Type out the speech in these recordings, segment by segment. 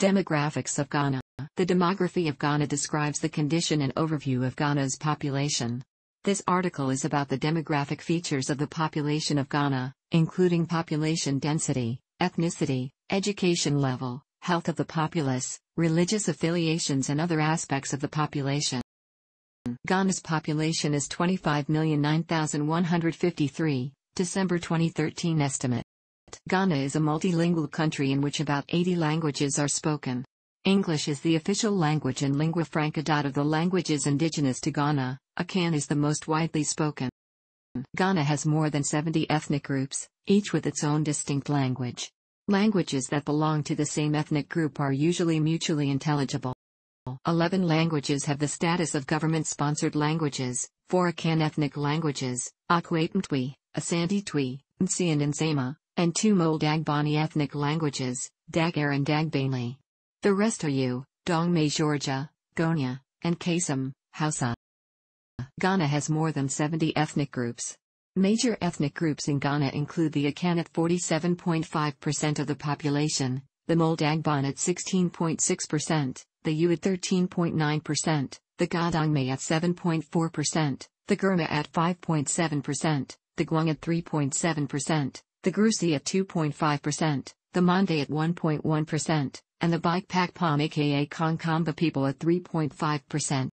Demographics of Ghana The demography of Ghana describes the condition and overview of Ghana's population. This article is about the demographic features of the population of Ghana, including population density, ethnicity, education level, health of the populace, religious affiliations and other aspects of the population. Ghana's population is 25,009,153, December 2013 estimate. Ghana is a multilingual country in which about 80 languages are spoken. English is the official language and lingua franca of the languages indigenous to Ghana, Akan is the most widely spoken. Ghana has more than 70 ethnic groups, each with its own distinct language. Languages that belong to the same ethnic group are usually mutually intelligible. 11 languages have the status of government-sponsored languages, 4 Akan ethnic languages, Akwetentwi, Asantitwi, Nsi and Nsema, and two Mole Dagbani ethnic languages, Dagar and Dagbani, The rest are you, Dongme Georgia, Gonya, and Kasam, Hausa. Ghana has more than 70 ethnic groups. Major ethnic groups in Ghana include the Akan at 47.5% of the population, the Mole dagbon at 16.6%, the Yu at 13.9%, the Gadangme at 7.4%, the Gurma at 5.7%, the Guang at 3.7%, the Grusi at 2.5%, the Monday at 1.1%, and the Bike Pack aka Concomba people at 3.5%.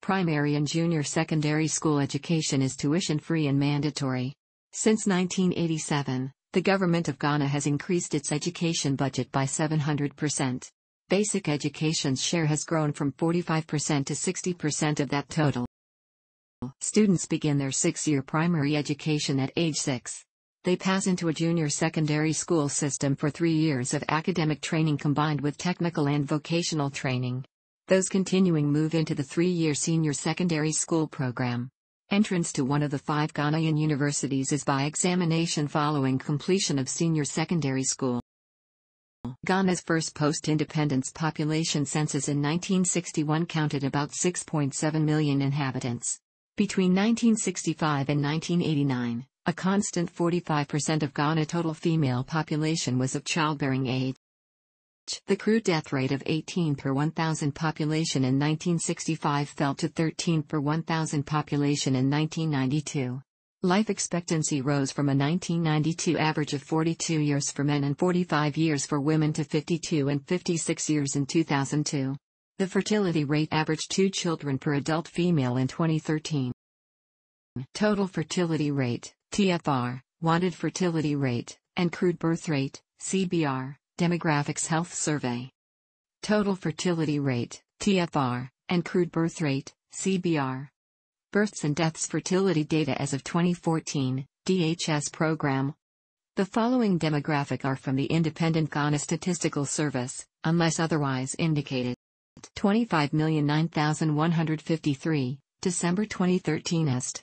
Primary and junior secondary school education is tuition free and mandatory. Since 1987, the government of Ghana has increased its education budget by 700%. Basic education's share has grown from 45% to 60% of that total. Students begin their six year primary education at age 6. They pass into a junior secondary school system for three years of academic training combined with technical and vocational training. Those continuing move into the three year senior secondary school program. Entrance to one of the five Ghanaian universities is by examination following completion of senior secondary school. Ghana's first post independence population census in 1961 counted about 6.7 million inhabitants. Between 1965 and 1989, a constant 45% of Ghana's total female population was of childbearing age. The crew death rate of 18 per 1,000 population in 1965 fell to 13 per 1,000 population in 1992. Life expectancy rose from a 1992 average of 42 years for men and 45 years for women to 52 and 56 years in 2002. The fertility rate averaged 2 children per adult female in 2013. Total fertility rate TFR, Wanted Fertility Rate, and Crude Birth Rate, CBR, Demographics Health Survey. Total Fertility Rate, TFR, and Crude Birth Rate, CBR. Births and Deaths Fertility Data as of 2014, DHS Program. The following demographic are from the independent Ghana Statistical Service, unless otherwise indicated. 25,009,153, December 2013 Est.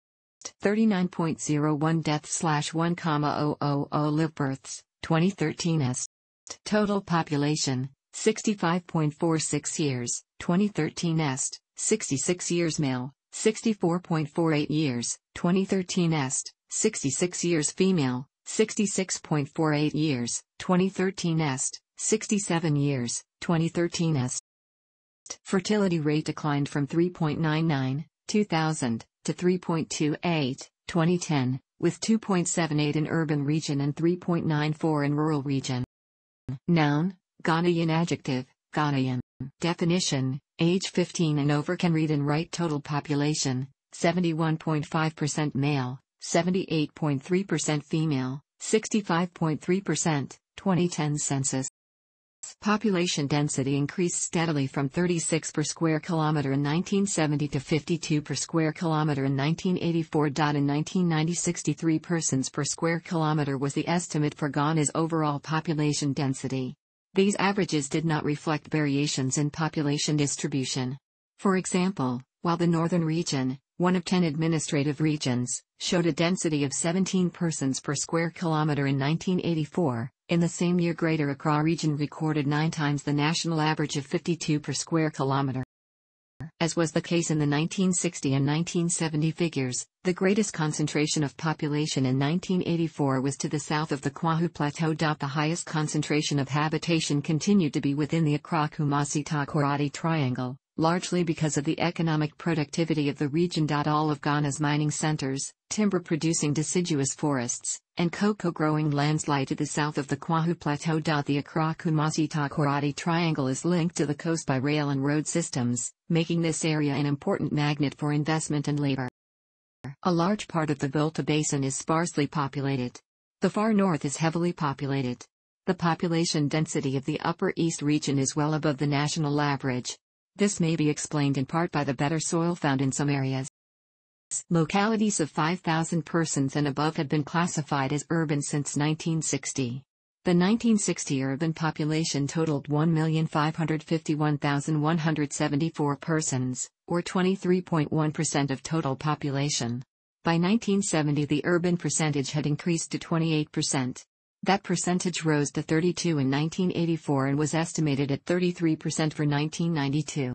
39.01 deaths slash 1,000 live births, 2013 est. Total population, 65.46 years, 2013 Est, 66 years male, 64.48 years, 2013 Est, 66 years female, 66.48 years, 2013 Est, 67 years, 2013 Est. Fertility rate declined from 3.99, 2000 to 3.28, 2010, with 2.78 in urban region and 3.94 in rural region. Noun, Ghanaian adjective, Ghanaian. Definition, age 15 and over can read and write total population, 71.5% male, 78.3% female, 65.3%, 2010 census population density increased steadily from 36 per square kilometer in 1970 to 52 per square kilometer in 1984. In 1990, 63 persons per square kilometer was the estimate for Ghana's overall population density. These averages did not reflect variations in population distribution. For example, while the northern region, one of 10 administrative regions, showed a density of 17 persons per square kilometer in 1984, in the same year Greater Accra region recorded nine times the national average of 52 per square kilometer. As was the case in the 1960 and 1970 figures, the greatest concentration of population in 1984 was to the south of the Kwahu Plateau. The highest concentration of habitation continued to be within the Accra Kumasi Takoradi Triangle, largely because of the economic productivity of the region. All of Ghana's mining centers, timber producing deciduous forests, and cocoa growing lands lie to the south of the Kwahu Plateau. The Accra Kumasi Takoradi Triangle is linked to the coast by rail and road systems, making this area an important magnet for investment and labor. A large part of the Volta Basin is sparsely populated. The far north is heavily populated. The population density of the Upper East region is well above the national average, this may be explained in part by the better soil found in some areas. Localities of 5,000 persons and above have been classified as urban since 1960. The 1960 urban population totaled 1,551,174 persons, or 23.1% of total population. By 1970 the urban percentage had increased to 28%. That percentage rose to 32 in 1984 and was estimated at 33% for 1992.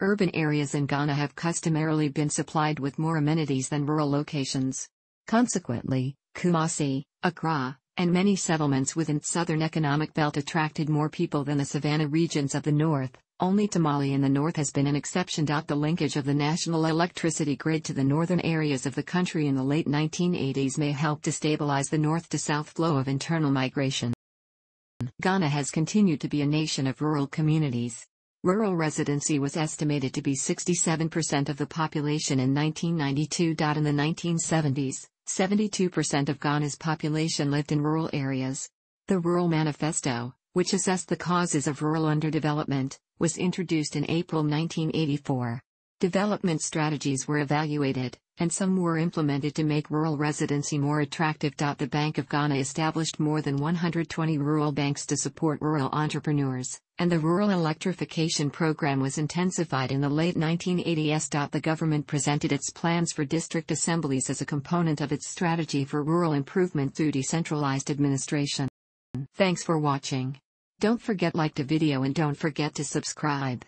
Urban areas in Ghana have customarily been supplied with more amenities than rural locations. Consequently, Kumasi, Accra, and many settlements within southern economic belt attracted more people than the savanna regions of the north. Only Tamale in the north has been an exception. The linkage of the national electricity grid to the northern areas of the country in the late 1980s may help to stabilize the north to south flow of internal migration. Ghana has continued to be a nation of rural communities. Rural residency was estimated to be 67% of the population in 1992. In the 1970s, 72% of Ghana's population lived in rural areas. The Rural Manifesto, which assessed the causes of rural underdevelopment, was introduced in April 1984. Development strategies were evaluated, and some were implemented to make rural residency more attractive. The Bank of Ghana established more than 120 rural banks to support rural entrepreneurs, and the rural electrification program was intensified in the late 1980s. The government presented its plans for district assemblies as a component of its strategy for rural improvement through decentralized administration. Thanks for watching. Don't forget like the video and don't forget to subscribe.